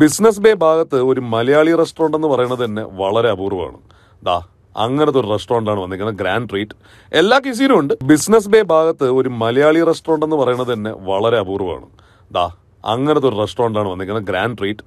business bay ഭാഗത്ത് ഒരു Malayali restaurant എന്ന് പറയുന്നത് തന്നെ വളരെ അപൂർവമാണ് ദാ അങ്ങനത്തെ ഒരു റെസ്റ്റോറൻ്റ് ആണ് വന്നിരിക്കുന്നത് ഗ്രാൻഡ് ട്രീറ്റ് എല്ലാ കിസീനും ഉണ്ട് ബിസിനസ് ബേ ഭാഗത്ത് ഒരു മലയാളി റെസ്റ്റോറൻ്റ് എന്ന് പറയുന്നത് തന്നെ വളരെ അപൂർവമാണ് ദാ അങ്ങനത്തെ ഒരു റെസ്റ്റോറൻ്റ് ആണ് വന്നിരിക്കുന്നത് ഗ്രാൻഡ് ട്രീറ്റ്